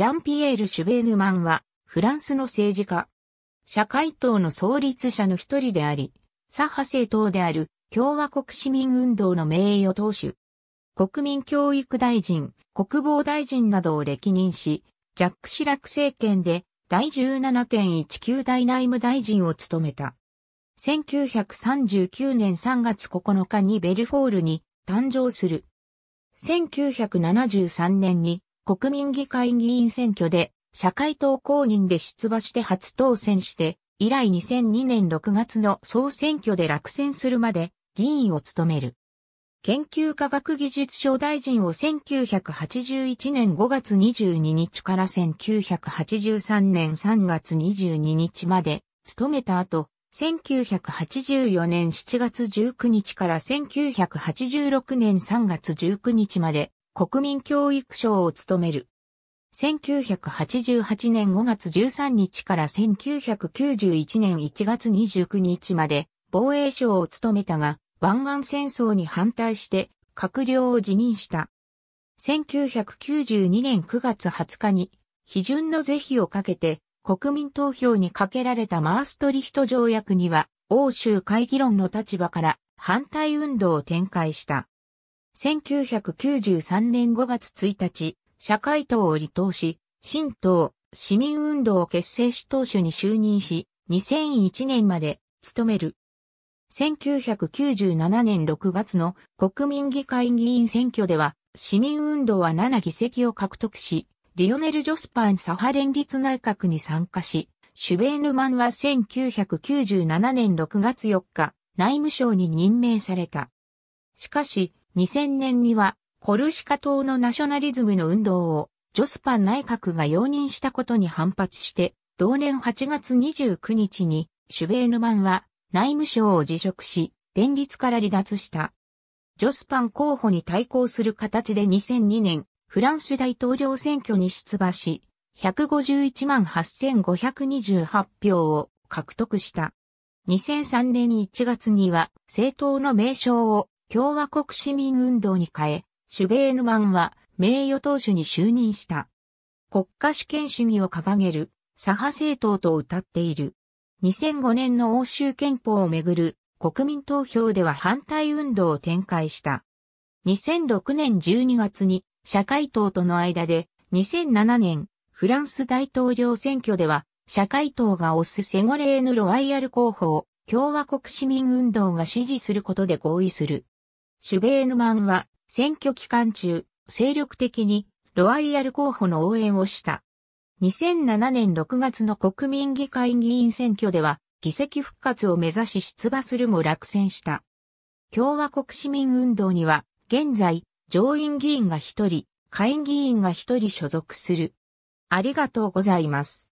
ジャンピエール・シュベーヌマンは、フランスの政治家。社会党の創立者の一人であり、左派政党である共和国市民運動の名誉党首。国民教育大臣、国防大臣などを歴任し、ジャック・シラク政権で第17.19代内務大臣を務めた。1939年3月9日にベルフォールに誕生する。1973年に国民議会議員選挙で社会党公認で出馬して初当選して、以来2002年6月の総選挙で落選するまで議員を務める。研究科学技術省大臣を1981年5月22日から1983年3月22日まで務めた後、1984年7月19日から1986年3月19日まで国民教育省を務める。1988年5月13日から1991年1月29日まで防衛省を務めたが、湾岸戦争に反対して閣僚を辞任した。1992年9月20日に、批准の是非をかけて国民投票にかけられたマーストリヒト条約には、欧州会議論の立場から反対運動を展開した。1993年5月1日、社会党を離党し、新党、市民運動を結成し党首に就任し、2001年まで務める。1997年6月の国民議会議員選挙では、市民運動は7議席を獲得し、リオネル・ジョスパンサハ連立内閣に参加し、シュベーヌマンは1997年6月4日、内務省に任命された。しかし、2000年には、コルシカ島のナショナリズムの運動を、ジョスパン内閣が容認したことに反発して、同年8月29日に、シュベーヌマンは内務省を辞職し、連立から離脱した。ジョスパン候補に対抗する形で2002年、フランス大統領選挙に出馬し、151万8528票を獲得した。2003年1月には政党の名称を共和国市民運動に変え、シュベーヌマンは名誉党首に就任した。国家主権主義を掲げる左派政党と謳っている。2005年の欧州憲法をめぐる国民投票では反対運動を展開した。2006年12月に社会党との間で2007年フランス大統領選挙では社会党が推すセゴレーヌ・ロワイヤル候補を共和国市民運動が支持することで合意する。シュベーヌマンは選挙期間中、精力的にロワイヤル候補の応援をした。2007年6月の国民議会議員選挙では議席復活を目指し出馬するも落選した。共和国市民運動には現在上院議員が一人、下院議員が一人所属する。ありがとうございます。